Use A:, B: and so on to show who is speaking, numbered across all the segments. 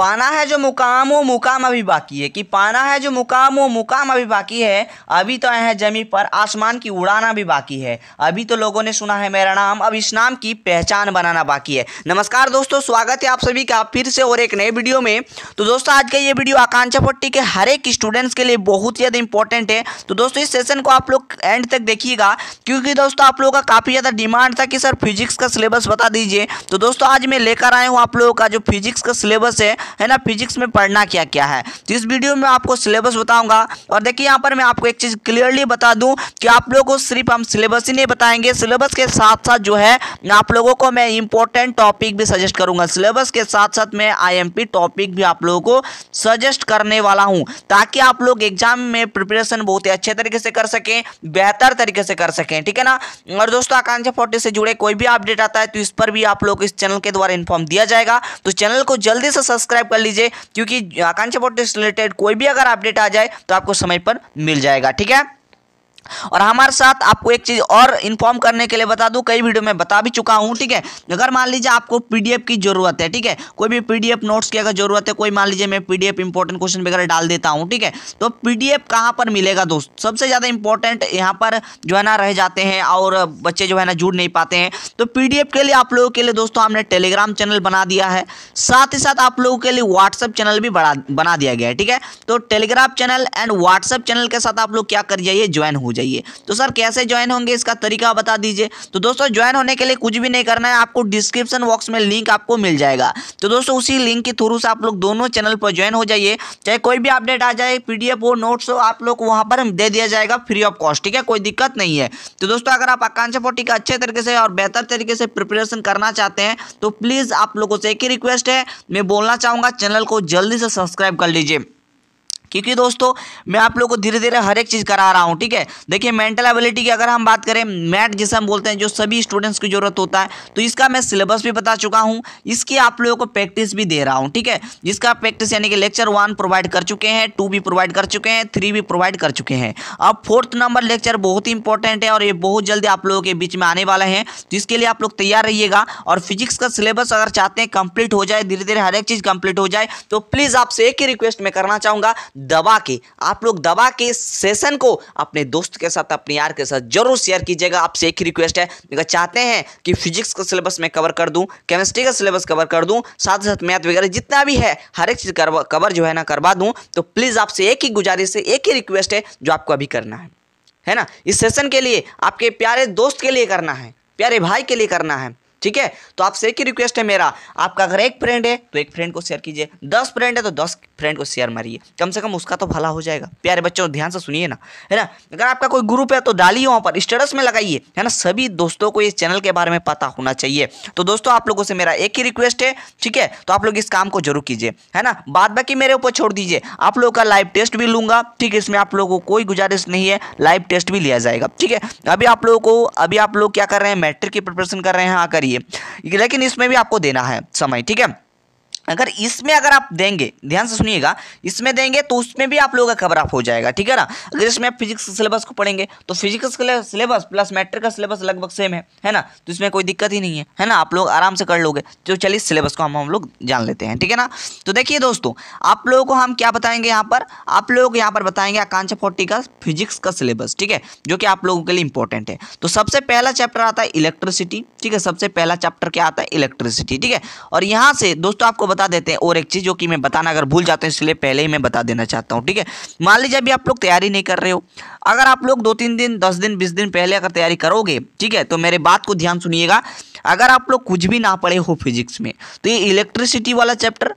A: पाना है जो मुकाम वो मुकाम अभी बाकी है कि पाना है जो मुकाम वो मुकाम अभी बाकी है अभी तो आए हैं जमी पर आसमान की उड़ाना भी बाकी है अभी तो लोगों ने सुना है मेरा नाम अब इस नाम की पहचान बनाना बाकी है नमस्कार दोस्तों स्वागत है आप सभी का फिर से और एक नए वीडियो में तो दोस्तों आज का ये वीडियो आकांक्षा पट्टी के हर एक स्टूडेंट्स के लिए बहुत ज़्यादा इंपॉर्टेंट है तो दोस्तों इस सेशन को आप लोग एंड तक देखिएगा क्योंकि दोस्तों आप लोगों का काफ़ी ज़्यादा डिमांड था कि सर फिजिक्स का सिलेबस बता दीजिए तो दोस्तों आज मैं लेकर आया हूँ आप लोगों का जो फिजिक्स का सिलेबस है है ना फिजिक्स में पढ़ना क्या क्या है तो इस वीडियो में आपको सिलेबस बताऊंगा और देखिए यहाँ पर मैं आपको एक चीज़ क्लियरली बता दूँ कि आप लोगों को सिर्फ हम सिलेबस ही नहीं बताएंगे सिलेबस के साथ साथ जो है आप लोगों को मैं इंपॉर्टेंट टॉपिक भी सजेस्ट करूँगा सिलेबस के साथ साथ मैं आई टॉपिक भी आप लोगों को सजेस्ट करने वाला हूँ ताकि आप लोग एग्जाम में प्रिपरेशन बहुत ही अच्छे तरीके से कर सकें बेहतर तरीके से कर सकें ठीक है ना और दोस्तों आकांक्षा फोर्टी से जुड़े कोई भी अपडेट आता है तो इस पर भी आप लोग इस चैनल के द्वारा इन्फॉर्म दिया जाएगा तो चैनल को जल्दी से सब्सक्राइब सब्सक्राइब कर लीजिए क्योंकि आकांक्षा बोर्ड से रिलेटेड कोई भी अगर अपडेट आ जाए तो आपको समय पर मिल जाएगा ठीक है और हमारे साथ आपको एक चीज़ और इन्फॉर्म करने के लिए बता दू कई वीडियो में बता भी चुका हूँ ठीक है अगर मान लीजिए आपको पीडीएफ की जरूरत है ठीक है कोई भी पीडीएफ नोट्स की अगर जरूरत है कोई मान लीजिए मैं पीडीएफ इंपॉर्टेंट क्वेश्चन वगैरह डाल देता हूँ ठीक है तो पीडीएफ कहाँ पर मिलेगा दोस्त सबसे ज़्यादा इंपॉर्टेंट यहाँ पर जो है ना रह जाते हैं और बच्चे जो है ना जुड़ नहीं पाते हैं तो पीडीएफ के लिए आप लोगों के लिए दोस्तों हमने टेलीग्राम चैनल बना दिया है साथ ही साथ आप लोगों के लिए व्हाट्सएप चैनल भी बना दिया गया है ठीक है तो Telegram channel and WhatsApp channel के साथ आप लोग क्या कर जाइए ज्वाइन हो जाए चाहिए तो सर कैसे ज्वाइन होंगे इसका तरीका बता दीजिए तो दोस्तों ज्वाइन होने के लिए कुछ भी नहीं करना है आपको डिस्क्रिप्शन बॉक्स में लिंक आपको मिल जाएगा तो दोस्तों उसी लिंक के थ्रू से आप लोग दोनों चैनल पर ज्वाइन हो जाइए चाहे कोई भी अपडेट आ जाए पी हो नोट्स हो आप लोग वहाँ पर दे दिया जाएगा फ्री ऑफ कॉस्ट ठीक है कोई दिक्कत नहीं है तो दोस्तों अगर आप आकांक्षा पोटी का अच्छे तरीके से और बेहतर तरीके से प्रिपरेशन करना चाहते हैं तो प्लीज़ आप लोगों से एक ही रिक्वेस्ट है मैं बोलना चाहूँगा चैनल को जल्दी से सब्सक्राइब कर लीजिए क्योंकि दोस्तों मैं आप लोग को धीरे धीरे हर एक चीज़ करा रहा हूँ ठीक है देखिए मेंटल एबिलिटी की अगर हम बात करें मैट जिसे हम बोलते हैं जो सभी स्टूडेंट्स की जरूरत होता है तो इसका मैं सिलेबस भी बता चुका हूँ इसकी आप लोगों को प्रैक्टिस भी दे रहा हूँ ठीक है जिसका प्रैक्टिस यानी कि लेक्चर वन प्रोवाइड कर चुके हैं टू भी प्रोवाइड कर चुके हैं थ्री भी प्रोवाइड कर चुके हैं अब फोर्थ नंबर लेक्चर बहुत ही इंपॉर्टेंट है और ये बहुत जल्दी आप लोगों के बीच में आने वाला है जिसके लिए आप लोग तैयार रहिएगा और फिजिक्स का सिलेबस अगर चाहते हैं कंप्लीट हो जाए धीरे धीरे हर एक चीज़ कंप्लीट हो जाए तो प्लीज़ आपसे एक ही रिक्वेस्ट मैं करना चाहूँगा दबा के आप लोग दबा के सेशन को अपने दोस्त के साथ अपने यार के साथ जरूर शेयर कीजिएगा आपसे एक ही रिक्वेस्ट है अगर चाहते हैं कि फिजिक्स का सिलेबस मैं कवर कर दूँ केमिस्ट्री का सिलेबस कवर कर दूँ साथ साथ मैथ वगैरह जितना भी है हर एक चीज़ कवर जो है ना करवा दूँ तो प्लीज़ आपसे एक ही गुजारिश है एक ही रिक्वेस्ट है जो आपको अभी करना है है ना इस सेशन के लिए आपके प्यारे दोस्त के लिए करना है प्यारे भाई के लिए करना है ठीक है तो आपसे एक ही रिक्वेस्ट है मेरा आपका अगर एक फ्रेंड है तो एक फ्रेंड को शेयर कीजिए दस फ्रेंड है तो दस फ्रेंड को शेयर मारिए कम से कम उसका तो भला हो जाएगा प्यारे बच्चों ध्यान से सुनिए ना है ना अगर आपका कोई ग्रुप है तो डालिए वहाँ पर स्टेटस में लगाइए है ना सभी दोस्तों को इस चैनल के बारे में पता होना चाहिए तो दोस्तों आप लोगों से मेरा एक ही रिक्वेस्ट है ठीक है तो आप लोग इस काम को जरूर कीजिए है ना बाद बाकी मेरे ऊपर छोड़ दीजिए आप लोगों का लाइव टेस्ट भी लूंगा ठीक है इसमें आप लोगों को कोई गुजारिश नहीं है लाइव टेस्ट भी लिया जाएगा ठीक है अभी आप लोगों को अभी आप लोग क्या कर रहे हैं मैट्रिक की प्रिपरेशन कर रहे हैं आकर हाँ, चाहिए लेकिन इसमें भी आपको देना है समय ठीक है अगर इसमें अगर आप देंगे ध्यान से सुनिएगा इसमें देंगे तो उसमें भी आप लोगों का कवर अप हो जाएगा ठीक है ना अगर इसमें फिजिक्स के सिलेबस को पढ़ेंगे तो फिजिक्स सिलेबस प्लस मैट्रिक का सिलेबस लगभग सेम है है ना तो इसमें कोई दिक्कत ही नहीं है है ना आप लोग आराम से कर लोगे तो चलिए सिलेबस को हम हम लोग जान लेते हैं ठीक है ना तो देखिए दोस्तों आप लोगों को हम क्या बताएंगे यहाँ पर आप लोगों को यहाँ पर बताएंगे आकांक्षा फोर्टी का फिजिक्स का सिलेबस ठीक है जो कि आप लोगों के लिए इंपॉर्टेंट है तो सबसे पहला चैप्टर आता है इलेक्ट्रिसिटी ठीक है सबसे पहला चैप्टर क्या आता है इलेक्ट्रिसिटी ठीक है और यहाँ से दोस्तों आपको बता देते हैं और एक चीज़ जो कि मैं बताना अगर भूल जाते हैं इसलिए पहले ही मैं बता देना चाहता हूँ ठीक है मान लीजिए अभी आप लोग तैयारी नहीं कर रहे हो अगर आप लोग दो तीन दिन दस दिन बीस दिन पहले अगर तैयारी करोगे ठीक है तो मेरे बात को ध्यान सुनिएगा अगर आप लोग कुछ भी ना पढ़े हो फिजिक्स में तो ये इलेक्ट्रिसिटी वाला चैप्टर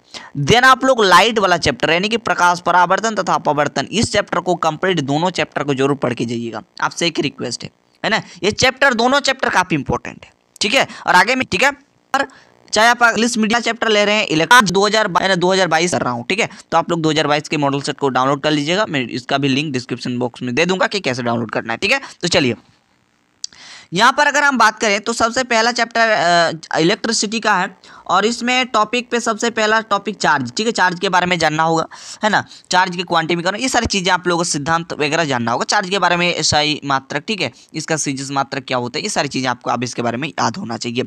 A: देन आप लोग लाइट वाला चैप्टर यानी कि प्रकाश परावर्तन तथा अपावर्तन इस चैप्टर को कंप्लीट दोनों चैप्टर को जरूर पढ़ के जाइएगा आपसे एक रिक्वेस्ट है है ना ये चैप्टर दोनों चैप्टर काफ़ी इंपॉर्टेंट है ठीक है और आगे में ठीक है और चाहे आप इंग्लिश मीडिया चैप्टर ले रहे हैं इलेक्ट्रॉन दो हजार कर रहा हूँ ठीक है तो आप लोग दो के मॉडल सेट को डाउनलोड कर लीजिएगा मैं इसका भी लिंक डिस्क्रिप्शन बॉक्स में दे दूंगा कि कैसे डाउनलोड करना है ठीक है तो चलिए यहाँ पर अगर हम बात करें तो सबसे पहला चैप्टर इलेक्ट्रिसिटी का है और इसमें टॉपिक पे सबसे पहला टॉपिक चार्ज ठीक है चार्ज के बारे में जानना होगा है ना चार्ज की करना ये सारी चीज़ें आप लोगों को सिद्धांत वगैरह जानना होगा चार्ज के बारे में ही मात्रक ठीक है इसका सीजिस मात्रक क्या होता है ये सारी चीज़ें आपको अब इसके बारे में याद होना चाहिए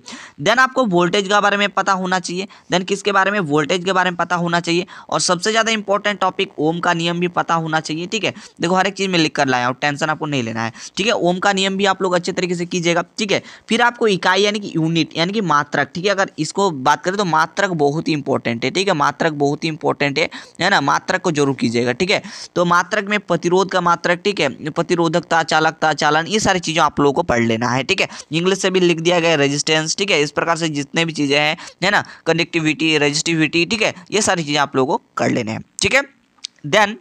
A: देन आपको वोल्टेज के बारे में पता होना चाहिए देन किसके बारे में वोल्टेज के बारे में पता होना चाहिए और सबसे ज़्यादा इंपॉर्टेंट टॉपिक ओम का नियम भी पता होना चाहिए ठीक है देखो हर एक चीज़ में लिख कर लाया और टेंशन आपको नहीं लेना है ठीक है ओम का नियम भी आप लोग अच्छे तरीके से कीजिएगा ठीक है फिर आपको इकाई यानी कि यूनिट यानी कि मात्रक ठीक है अगर इसको बात करें तो मात्रक बहुत ही इंपॉर्टेंट है ठीक है मात्रक बहुत ही इंपॉर्टेंट है है ना मात्रक को जरूर कीजिएगा ठीक है तो मात्रक में प्रतिरोध का मात्रक ठीक है प्रतिरोधकता चालकता चालन ये सारी चीज़ों आप लोगों को पढ़ लेना है ठीक है इंग्लिश से भी लिख दिया गया रजिस्टेंस ठीक है इस प्रकार से जितने भी चीज़ें हैं है ना कनेक्टिविटी रजिस्टिविटी ठीक है ये सारी चीज़ें आप लोगों को कर लेने हैं ठीक है देन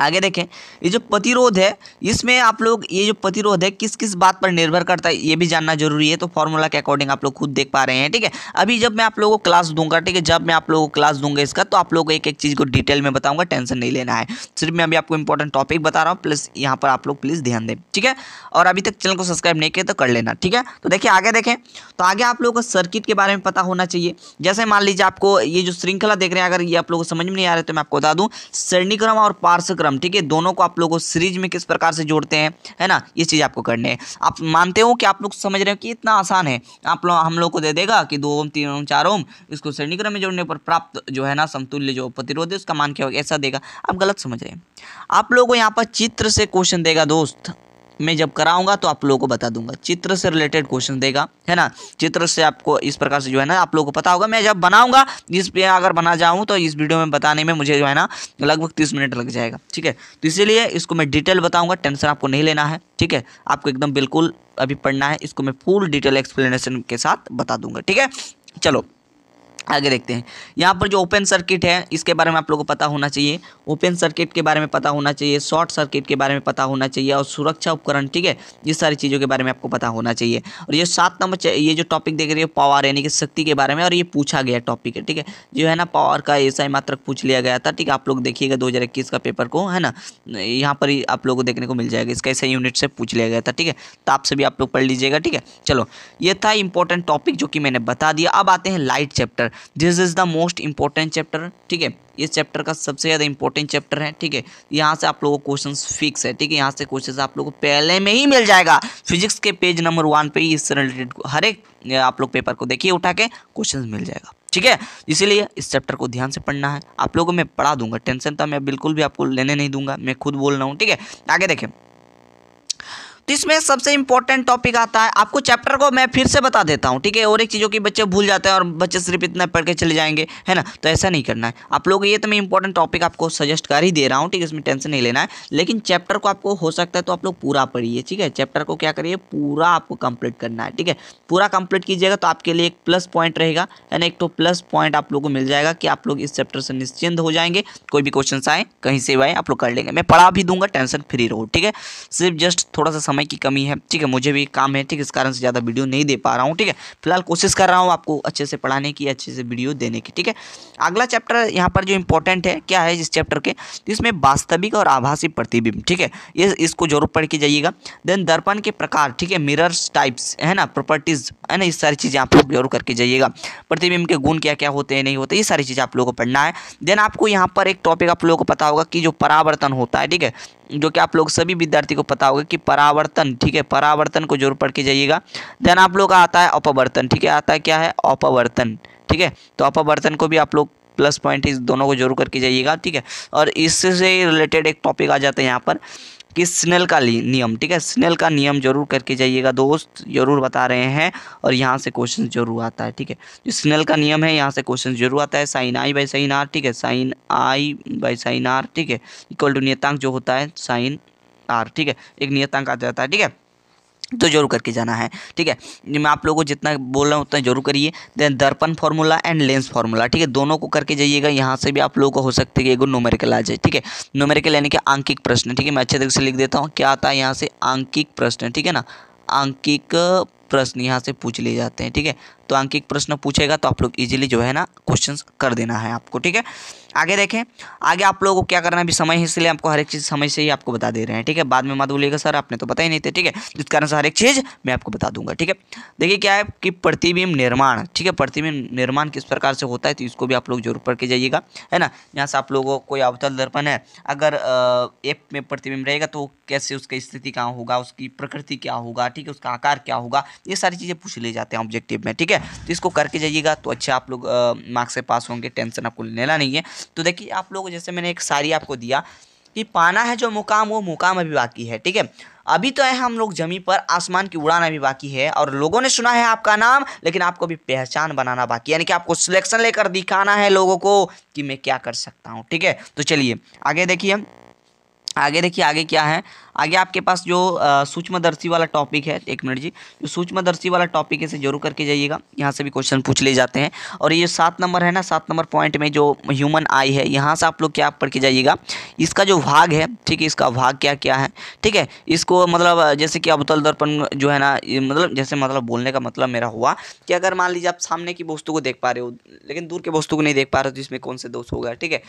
A: आगे देखें ये जो प्रतिरोध है इसमें आप लोग ये जो प्रतिरोध है किस किस बात पर निर्भर करता है ये भी जानना जरूरी है तो फॉर्मूला के अकॉर्डिंग आप लोग खुद देख पा रहे हैं ठीक है अभी जब मैं आप लोगों को क्लास दूंगा ठीक है जब मैं आप लोगों को क्लास दूंगा इसका तो आप लोग एक एक चीज़ को डिटेल में बताऊंगा टेंशन नहीं लेना है सिर्फ मैं अभी आपको इंपॉर्टेंट टॉपिक बता रहा हूँ प्लस यहाँ पर आप लोग प्लीज़ ध्यान दें ठीक है और अभी तक चैनल को सब्सक्राइब नहीं किया तो कर लेना ठीक है तो देखिए आगे देखें तो आगे आप लोगों को सर्किट के बारे में पता होना चाहिए जैसे मान लीजिए आपको ये जो श्रृंखला देख रहे हैं अगर ये आप लोगों को समझ में नहीं आ रहा है तो मैं आपको बता दूँ श्रेणीक्रम और पार्श्वक्रम थ्योरम ठीक है दोनों को आप लोगों को सीरीज में किस प्रकार से जोड़ते हैं है ना ये चीज़ आपको करने है आप मानते हो कि आप लोग समझ रहे हो कि इतना आसान है आप लोग हम लोग को दे देगा कि दो ओम तीन ओम चार ओम इसको श्रेणी क्रम में जोड़ने पर प्राप्त जो है ना समतुल्य जो प्रतिरोध है उसका मान क्या होगा ऐसा देगा आप गलत समझ रहे हैं आप लोगों को यहाँ पर चित्र से क्वेश्चन देगा दोस्त मैं जब कराऊंगा तो आप लोगों को बता दूंगा चित्र से रिलेटेड क्वेश्चन देगा है ना चित्र से आपको इस प्रकार से जो है ना आप लोगों को पता होगा मैं जब बनाऊंगा इस पे अगर बना जाऊँ तो इस वीडियो में बताने में मुझे जो है ना लगभग तीस मिनट लग जाएगा ठीक है तो इसीलिए इसको मैं डिटेल बताऊँगा टेंशन आपको नहीं लेना है ठीक है आपको एकदम बिल्कुल अभी पढ़ना है इसको मैं फुल डिटेल एक्सप्लेनेशन के साथ बता दूंगा ठीक है चलो आगे देखते हैं यहाँ पर जो ओपन सर्किट है इसके बारे में आप लोगों को पता होना चाहिए ओपन सर्किट के बारे में पता होना चाहिए शॉर्ट सर्किट के बारे में पता होना चाहिए और सुरक्षा उपकरण ठीक है ये सारी चीज़ों के बारे में आपको पता होना चाहिए और ये सात नंबर ये जो टॉपिक देख रही है पावर यानी कि शक्ति के बारे में और ये पूछा गया टॉपिक है ठीक है जो है ना पावर का ऐसा ही मात्र पूछ लिया गया था ठीक है आप लोग देखिएगा दो का पेपर को है ना यहाँ पर ही आप लोग को देखने को मिल जाएगा इसका ऐसा यूनिट से पूछ लिया गया था ठीक है तो आपसे भी आप लोग पढ़ लीजिएगा ठीक है चलो ये था इंपॉर्टेंट टॉपिक जो कि मैंने बता दिया अब आते हैं light chapter this is the most important chapter ठीक है इस चैप्टर का सबसे ज़्यादा इंपॉर्टेंट चैप्टर है ठीक है यहाँ से आप लोगों को क्वेश्चन फिक्स है ठीक है यहाँ से क्वेश्चन आप लोगों को पहले में ही मिल जाएगा फिजिक्स के पेज नंबर वन पे ही इससे रिलेटेड हर एक आप लोग पेपर को देखिए उठा के क्वेश्चन मिल जाएगा ठीक है इसीलिए इस चैप्टर को ध्यान से पढ़ना है आप लोगों को मैं पढ़ा दूंगा टेंशन तो मैं बिल्कुल भी आपको लेने नहीं दूंगा मैं खुद बोल रहा हूँ ठीक है आगे देखें तो इसमें सबसे इंपॉर्टेंट टॉपिक आता है आपको चैप्टर को मैं फिर से बता देता हूँ ठीक है और एक चीज़ों की बच्चे भूल जाते हैं और बच्चे सिर्फ इतना पढ़ के चले जाएंगे है ना तो ऐसा नहीं करना है आप लोग ये तो मैं इंपॉर्टेंट टॉपिक आपको सजेस्ट कर ही दे रहा हूँ ठीक है इसमें टेंशन नहीं लेना है लेकिन चैप्टर को आपको हो सकता है तो आप लोग पूरा पढ़िए ठीक है चैप्टर को क्या करिए पूरा आपको कंप्लीट करना है ठीक है पूरा कंप्लीट कीजिएगा तो आपके लिए एक प्लस पॉइंट रहेगा ना एक तो प्लस पॉइंट आप लोग को मिल जाएगा कि आप लोग इस चैप्टर से निश्चिंत हो जाएंगे कोई भी क्वेश्चन आए कहीं से आए आप लोग कर लेंगे मैं पढ़ा भी दूंगा टेंशन फ्री रहो ठीक है सिर्फ जस्ट थोड़ा सा समय समय की कमी है ठीक है मुझे भी काम है ठीक है इस कारण से ज़्यादा वीडियो नहीं दे पा रहा हूँ ठीक है फिलहाल कोशिश कर रहा हूँ आपको अच्छे से पढ़ाने की अच्छे से वीडियो देने की ठीक है अगला चैप्टर यहाँ पर जो इंपॉर्टेंट है क्या है इस चैप्टर के इसमें वास्तविक और आभासी प्रतिबिंब ठीक है ये इसको जरूर पढ़ के जाइएगा देन दर्पण के प्रकार ठीक है मिरर्स टाइप्स है ना प्रॉपर्टीज़ है ना ये सारी चीज़ें आप लोग जरूर करके जाइएगा प्रतिबिंब के गुण क्या क्या होते हैं नहीं होते ये सारी चीज़ें आप लोगों को पढ़ना है देन आपको यहाँ पर एक टॉपिक आप लोगों को पता होगा कि जो परावर्तन होता है ठीक है जो कि आप लोग सभी विद्यार्थी को पता होगा कि परावर्तन परावर्तन ठीक है परावर्तन को जरूर पढ़ के जाइएगा देन आप लोग का आता है अपवर्तन ठीक है आता है क्या है अपवर्तन ठीक है तो अपवर्तन को भी आप लोग प्लस पॉइंट इस दोनों को जरूर करके जाइएगा ठीक है और इससे रिलेटेड एक टॉपिक आ जाता है यहाँ पर कि स्नेल का नियम ठीक है स्नेल का नियम जरूर करके जाइएगा दोस्त जरूर बता रहे हैं और यहाँ से क्वेश्चन जरूर आता है ठीक है जो स्नेल का नियम है यहाँ से क्वेश्चन जरूर आता है sine i by sine r ठीक है sine i by sine r ठीक है इक्वल टू नियतांक जो होता है साइन आर ठीक है एक नियतांक आ जाता है ठीक है तो जरूर करके जाना है ठीक है मैं आप लोगों को जितना बोल रहा हूँ उतना जरूर करिए देन दर्पण फार्मूला एंड लेंस फार्मूला ठीक है दोनों को करके जाइएगा यहाँ से भी आप लोगों को हो सकती है एक नोमेरिकल आ जाए ठीक है नोमेरिकल यानी कि आंकिक प्रश्न ठीक है मैं अच्छे तरीके से लिख देता हूँ क्या आता है यहाँ से आंकिक प्रश्न ठीक है ना आंकिक प्रश्न यहाँ से पूछ लिए जाते हैं ठीक है तो आंकिक प्रश्न पूछेगा तो आप लोग इजीली जो है ना क्वेश्चन कर देना है आपको ठीक है आगे देखें आगे आप लोगों को क्या करना है अभी समय है इसलिए आपको हर एक चीज़ समय से ही आपको बता दे रहे हैं ठीक है बाद में मत बोलिएगा सर आपने तो पता ही नहीं थे ठीक है जिस कारण से हर एक चीज़ मैं आपको बता दूंगा ठीक है देखिए क्या है कि प्रतिबिंब निर्माण ठीक है प्रतिबिंब निर्माण किस प्रकार से होता है तो इसको भी आप लोग जरूर पढ़ के जाइएगा है ना यहाँ से आप लोगों को कोई अवतल दर्पण है अगर एप में प्रतिबिंब रहेगा तो कैसे उसकी स्थिति कहाँ होगा उसकी प्रकृति क्या होगा ठीक है उसका आकार क्या होगा ये सारी चीज़ें पूछ ली जाते हैं ऑब्जेक्टिव में ठीक है तो इसको करके जाइएगा तो अच्छे आप लोग मार्क्स से पास होंगे टेंशन आपको लेना नहीं है तो देखिए आप लोग जैसे मैंने एक सारी आपको दिया कि पाना है जो मुकाम वो मुकाम अभी बाकी है ठीक है अभी तो है हम लोग जमी पर आसमान की उड़ान अभी बाकी है और लोगों ने सुना है आपका नाम लेकिन आपको अभी पहचान बनाना बाकी यानी कि आपको सिलेक्शन लेकर दिखाना है लोगों को कि मैं क्या कर सकता हूँ ठीक है तो चलिए आगे देखिए आगे देखिए आगे क्या है आगे आपके पास जो सूक्ष्मदर्शी वाला टॉपिक है एक मिनट जी जो सूक्ष्मदर्शी वाला टॉपिक है इसे जरूर करके जाइएगा यहाँ से भी क्वेश्चन पूछ ले जाते हैं और ये सात नंबर है ना सात नंबर पॉइंट में जो ह्यूमन आई है यहाँ से आप लोग क्या पढ़ के जाइएगा इसका जो भाग है ठीक है इसका भाग क्या क्या है ठीक है इसको मतलब जैसे कि अवतल दर्पण जो है ना मतलब जैसे मतलब बोलने का मतलब मेरा हुआ कि अगर मान लीजिए आप सामने की वस्तु को देख पा रहे हो लेकिन दूर के वस्तु को नहीं देख पा रहे हो तो इसमें कौन से दोष होगा ठीक है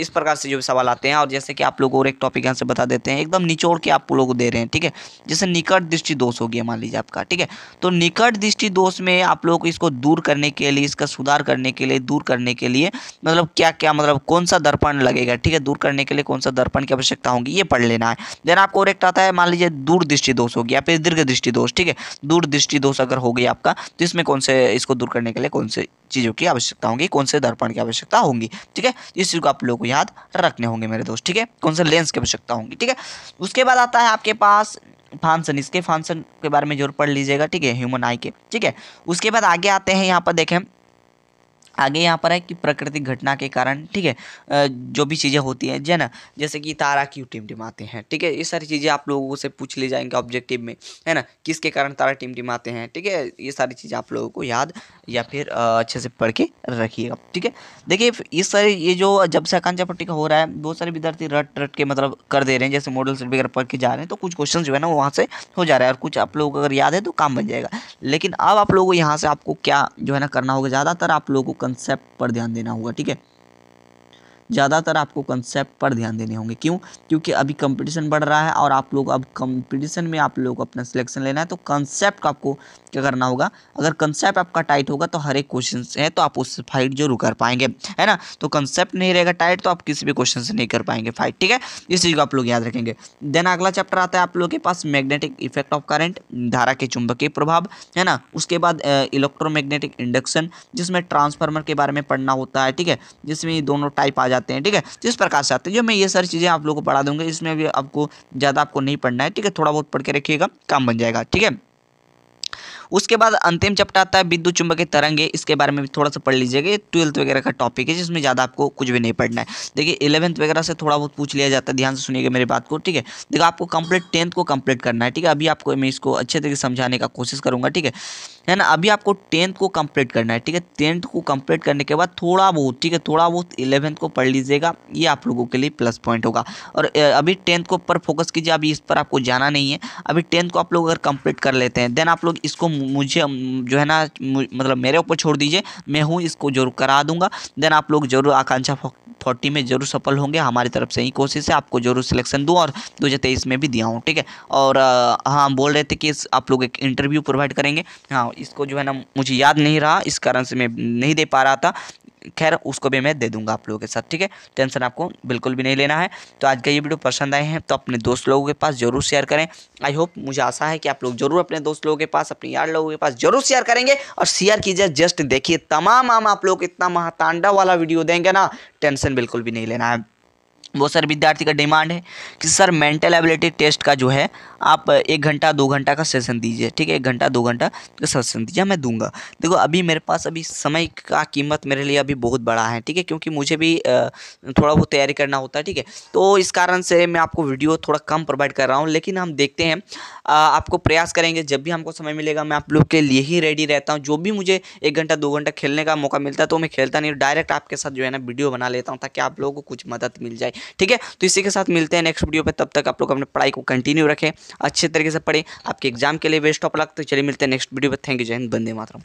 A: इस प्रकार से जो सवाल आते हैं और जैसे कि आप लोग और एक टॉपिक यहाँ से बता देते हैं एकदम नीचे जोड़ के आप लोगों को दे रहे हैं ठीक है जैसे निकट दृष्टि दोष हो गया मान लीजिए आपका ठीक है तो निकट दृष्टि दोष में आप लोगों को इसको दूर करने के लिए इसका सुधार करने के लिए दूर करने के लिए मतलब क्या क्या मतलब कौन सा दर्पण लगेगा ठीक है दूर करने के लिए कौन सा दर्पण की आवश्यकता होगी ये पढ़ लेना है देन आपको और एक आता है मान लीजिए दूर दृष्टि दोष हो गया फिर दीर्घ दृष्टि दोष ठीक है दूर दृष्टि दोष अगर हो गया आपका तो इसमें कौन से इसको दूर करने के लिए कौन से चीज़ों की आवश्यकता होगी कौन से दर्पण की आवश्यकता होगी ठीक है इस चीज़ को आप लोगों को याद रखने होंगे मेरे दोस्त ठीक है कौन से लेंस की आवश्यकता होगी ठीक है उसके उसके बाद आता है आपके पास फंक्शन इसके फंक्शन के बारे में जरूर पढ़ लीजिएगा ठीक है ह्यूमन आई के ठीक है उसके बाद आगे आते हैं यहाँ पर देखें आगे यहाँ पर है कि प्राकृतिक घटना के कारण ठीक है जो भी चीज़ें होती हैं जै ना जैसे कि तारा क्यों टिमटिमाते हैं ठीक है ये सारी चीज़ें आप लोगों से पूछ ले जाएंगे ऑब्जेक्टिव में है ना किसके कारण तारा टिमटिमाते हैं ठीक है ये सारी चीज़ें आप लोगों को याद या फिर अच्छे से पढ़ के रखिएगा ठीक है देखिए इस सारी ये जो जब से आकांक्षा पट्टिका हो रहा है बहुत सारे विद्यार्थी रट रट के मतलब कर दे रहे हैं जैसे मॉडल सेट वगैरह पढ़ के जा रहे हैं तो कुछ क्वेश्चन जो है ना वहाँ से हो जा रहा है और कुछ आप लोगों को अगर याद है तो काम बन जाएगा लेकिन अब आप लोगों को यहाँ से आपको क्या जो है ना करना होगा ज़्यादातर आप लोगों को कंसेप्ट पर ध्यान देना होगा ठीक है ज़्यादातर आपको कंसेप्ट पर ध्यान देने होंगे क्यों क्योंकि अभी कंपटीशन बढ़ रहा है और आप लोग अब कंपटीशन में आप लोग अपना सिलेक्शन लेना है तो कंसेप्ट आपको क्या करना होगा अगर कंसेप्ट आपका टाइट होगा तो हर एक क्वेश्चन है तो आप उससे फाइट जरूर कर पाएंगे है ना तो कंसेप्ट नहीं रहेगा टाइट तो आप किसी भी क्वेश्चन से नहीं कर पाएंगे फाइट ठीक है इस चीज़ को आप लोग याद रखेंगे देन अगला चैप्टर आता है आप लोगों के पास मैग्नेटिक इफेक्ट ऑफ करेंट धारा के चुंबकीय प्रभाव है ना उसके बाद इलेक्ट्रोमैग्नेटिक इंडक्शन जिसमें ट्रांसफार्मर के बारे में पढ़ना होता है ठीक है जिसमें दोनों टाइप आ जाते जाते हैं ठीक है तो इस प्रकार से आते हैं जो मैं ये सारी चीज़ें आप लोग को पढ़ा दूंगा इसमें भी आपको ज़्यादा आपको नहीं पढ़ना है ठीक है थोड़ा बहुत पढ़ के रखिएगा काम बन जाएगा ठीक है उसके बाद अंतिम चैप्टर आता है विद्युत चुंबकीय तरंगे इसके बारे में भी थोड़ा सा पढ़ लीजिएगा ट्वेल्थ वगैरह का टॉपिक है जिसमें ज़्यादा आपको कुछ भी नहीं पढ़ना है देखिए इलेवंथ वगैरह से थोड़ा बहुत पूछ लिया जाता है ध्यान से सुनिएगा मेरी बात को ठीक है देखो आपको कंप्लीट टेंथ को कंप्लीट करना है ठीक है अभी आपको मैं इसको अच्छे तरीके समझाने का कोशिश करूँगा ठीक है है ना अभी आपको टेंथ को कंप्लीट करना है ठीक है टेंथ को कंप्लीट करने के बाद थोड़ा बहुत ठीक है थोड़ा बहुत इलेवंथ को पढ़ लीजिएगा ये आप लोगों के लिए प्लस पॉइंट होगा और अभी टेंथ को पर फोकस कीजिए अभी इस पर आपको जाना नहीं है अभी टेंथ को आप लोग अगर कंप्लीट कर लेते हैं देन आप लोग इसको मुझे जो है ना मतलब मेरे ऊपर छोड़ दीजिए मैं हूँ इसको जरूर करा दूंगा देन आप लोग जरूर आकांक्षा फोर्टी में जरूर सफल होंगे हमारी तरफ से ही कोशिश है आपको जरूर सिलेक्शन दूँ और दो हज़ार तेईस में भी दिया हूँ ठीक है और हाँ बोल रहे थे कि आप लोग एक इंटरव्यू प्रोवाइड करेंगे हाँ इसको जो है ना मुझे याद नहीं रहा इस कारण से मैं नहीं दे पा रहा था खैर उसको भी मैं दे दूंगा आप लोगों के साथ ठीक है टेंशन आपको बिल्कुल भी नहीं लेना है तो आज का ये वीडियो पसंद आए हैं तो अपने दोस्त लोगों के पास जरूर शेयर करें आई होप मुझे आशा है कि आप लोग जरूर अपने दोस्त लोगों के पास अपने यार लोगों के पास जरूर शेयर करेंगे और शेयर कीजिए जस्ट देखिए तमाम आम आप लोग इतना महातांडा वाला वीडियो देंगे ना टेंशन बिल्कुल भी नहीं लेना है वो सर विद्यार्थी का डिमांड है कि सर मेंटल एबिलिटी टेस्ट का जो है आप एक घंटा दो घंटा का सेशन दीजिए ठीक है एक घंटा दो घंटा का सेशन दीजिए मैं दूंगा देखो अभी मेरे पास अभी समय का कीमत मेरे लिए अभी बहुत बड़ा है ठीक है क्योंकि मुझे भी थोड़ा बहुत तैयारी करना होता है ठीक है तो इस कारण से मैं आपको वीडियो थोड़ा कम प्रोवाइड कर रहा हूँ लेकिन हम देखते हैं आपको प्रयास करेंगे जब भी हमको समय मिलेगा मैं आप लोग के लिए ही रेडी रहता हूँ जो भी मुझे एक घंटा दो घंटा खेलने का मौका मिलता है तो मैं खेलता नहीं डायरेक्ट आपके साथ जो है ना वीडियो बना लेता हूँ ताकि आप लोगों को कुछ मदद मिल जाए ठीक है तो इसी के साथ मिलते हैं नेक्स्ट वीडियो पर तब तक आप लोग अपने पढ़ाई को कंटिन्यू रखें अच्छे तरीके से पढ़ें आपके एग्जाम के लिए बेस्ट ऑफ लक तो चलिए मिलते हैं नेक्स्ट वीडियो पर थैंक यू जय हिंद बंदे मातरम